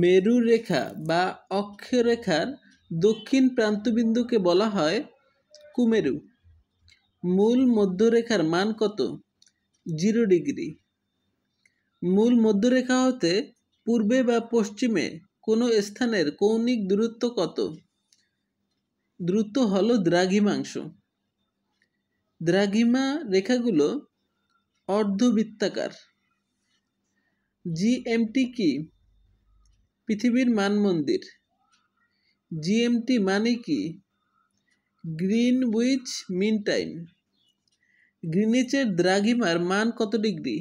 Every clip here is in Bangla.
মেরুরেখা বা অক্ষরেখার দক্ষিণ প্রান্তবিন্দুকে বলা হয় কুমেরু মূল মধ্যরেখার মান কত জিরো ডিগ্রি মূল মধ্যরেখা হতে পূর্বে বা পশ্চিমে কোনো স্থানের কৌণিক দূরত্ব কত দ্রুত হল দ্রাঘিমাংশ দ্রাঘিমা রেখাগুলো অর্ধবৃত্তাকার জিএমটি কি পৃথিবীর মান মন্দির জিএমটি মানে কি গ্রিন উইচ মিন টাইম গ্রিনিচের দ্রাঘিমার মান কত ডিগ্রি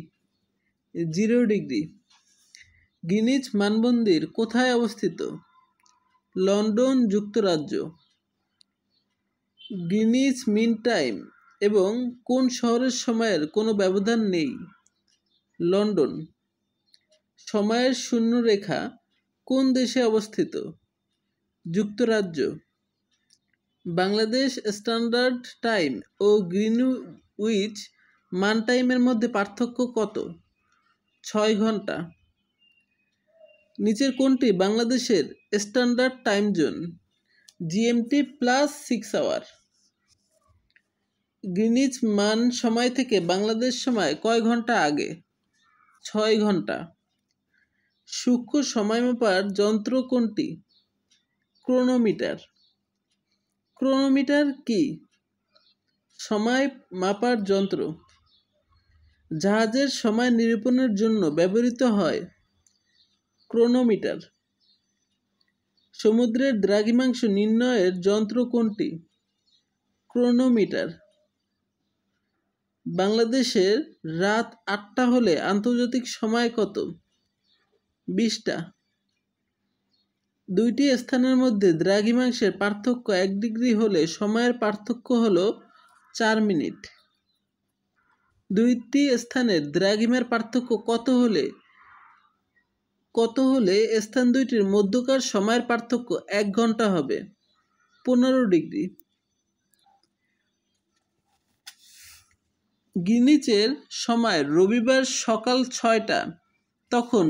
জিরো ডিগ্রি গিনিচ মানমন্দির কোথায় অবস্থিত লন্ডন যুক্তরাজ্য গ্রিনিচ মিন টাইম এবং কোন শহরের সময়ের কোনো ব্যবধান নেই লন্ডন সময়ের শূন্য রেখা কোন দেশে অবস্থিত যুক্তরাজ্য বাংলাদেশ স্ট্যান্ডার্ড টাইম ও গ্রিন উইচ মান টাইমের মধ্যে পার্থক্য কত ছয় ঘন্টা নিচের কোনটি বাংলাদেশের standard time zone GMT plus six hour Greenwich মান সময় থেকে বাংলাদেশ সময় কয় ঘন্টা আগে ছয় ঘন্টা সূক্ষ্ম সময় মাপার যন্ত্র কোনটি ক্রোনোমিটার ক্রোনোমিটার কি সময় মাপার যন্ত্র জাহাজের সময় নিরূপণের জন্য ব্যবহৃত হয় ক্রোনোমিটার সমুদ্রের দ্রাঘিমাংশ নির্ণয়ের যন্ত্র কোনটি ক্রোনোমিটার বাংলাদেশের রাত আটটা হলে আন্তর্জাতিক সময় কত বিশটা দুইটি স্থানের মধ্যে দ্রাঘিমাংশের পার্থক্য এক ডিগ্রি হলে সময়ের পার্থক্য হল চার মিনিট দুইটি স্থানের দ্রাঘিমের পার্থক্য কত হলে কত হলে স্থান দুইটির মধ্যকার সময়ের পার্থক্য এক ঘন্টা হবে পনেরো ডিগ্রি গিনিচের সময় রবিবার সকাল ছয়টা তখন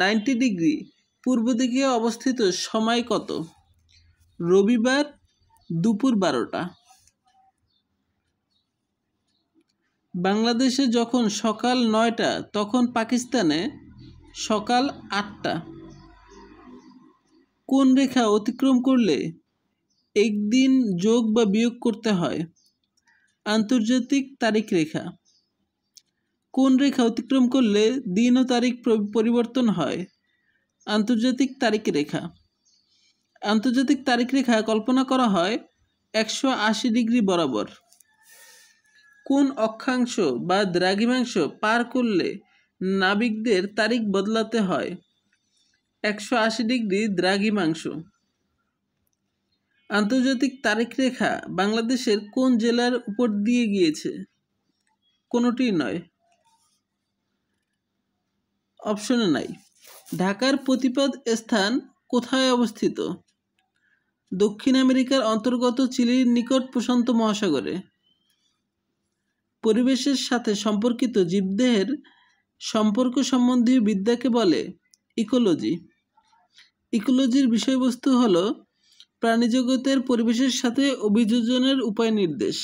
নাইনটি ডিগ্রি পূর্ব দিকে অবস্থিত সময় কত রবিবার দুপুর বারোটা বাংলাদেশে যখন সকাল নয়টা তখন পাকিস্তানে সকাল আটটা কোন রেখা অতিক্রম করলে একদিন যোগ বা বিয়োগ করতে হয় আন্তর্জাতিক তারিখ রেখা কোন রেখা অতিক্রম করলে দিন ও তারিখ পরিবর্তন হয় আন্তর্জাতিক তারিখ রেখা আন্তর্জাতিক তারিখ রেখা কল্পনা করা হয় একশো আশি ডিগ্রি বরাবর কোন অক্ষাংশ বা দ্রাঘিমাংশ পার করলে নাবিকদের তারিখ বদলাতে হয় একশো আশি ডিগ্রি দ্রাঘিমাংশ আন্তর্জাতিক তারিখ রেখা বাংলাদেশের কোন জেলার উপর দিয়ে গিয়েছে কোনোটি নয় অপশনে নাই ঢাকার প্রতিপাদ স্থান কোথায় অবস্থিত দক্ষিণ আমেরিকার অন্তর্গত চিলির নিকট প্রশান্ত মহাসাগরে পরিবেশের সাথে সম্পর্কিত জীবদেহের সম্পর্ক সম্বন্ধীয় বিদ্যাকে বলে ইকোলজি ইকোলজির বিষয়বস্তু হল প্রাণীজগতের পরিবেশের সাথে অভিযোজনের উপায় নির্দেশ